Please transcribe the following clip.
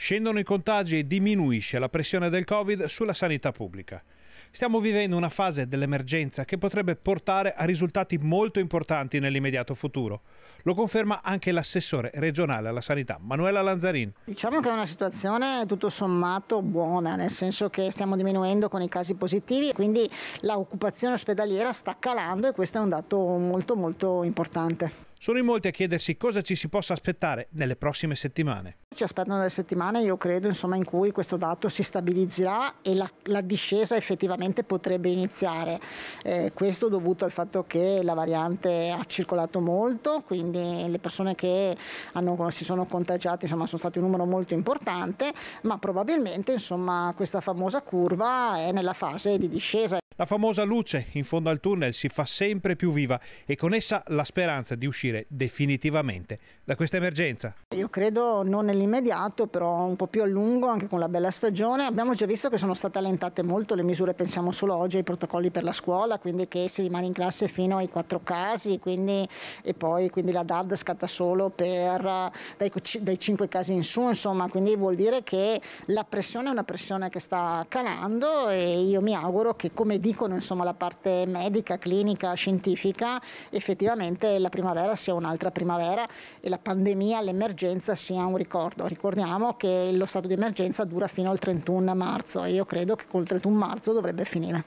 Scendono i contagi e diminuisce la pressione del Covid sulla sanità pubblica. Stiamo vivendo una fase dell'emergenza che potrebbe portare a risultati molto importanti nell'immediato futuro. Lo conferma anche l'assessore regionale alla sanità, Manuela Lanzarin. Diciamo che è una situazione tutto sommato buona, nel senso che stiamo diminuendo con i casi positivi, quindi l'occupazione ospedaliera sta calando e questo è un dato molto molto importante. Sono in molti a chiedersi cosa ci si possa aspettare nelle prossime settimane. Ci aspettano delle settimane, io credo, insomma, in cui questo dato si stabilizzerà e la, la discesa effettivamente sicuramente potrebbe iniziare. Eh, questo dovuto al fatto che la variante ha circolato molto, quindi le persone che hanno, si sono contagiate insomma, sono stati un numero molto importante, ma probabilmente insomma, questa famosa curva è nella fase di discesa. La famosa luce in fondo al tunnel si fa sempre più viva e con essa la speranza di uscire definitivamente da questa emergenza. Io credo non nell'immediato, però un po' più a lungo, anche con la bella stagione. Abbiamo già visto che sono state allentate molto le misure pesanti pensiamo solo oggi ai protocolli per la scuola, quindi che si rimane in classe fino ai quattro casi quindi, e poi quindi la DAD scatta solo per, dai, dai cinque casi in su, insomma, quindi vuol dire che la pressione è una pressione che sta calando e io mi auguro che come dicono insomma, la parte medica, clinica, scientifica, effettivamente la primavera sia un'altra primavera e la pandemia, l'emergenza sia un ricordo. Ricordiamo che lo stato di emergenza dura fino al 31 marzo e io credo che col 31 marzo dovrebbe finiva.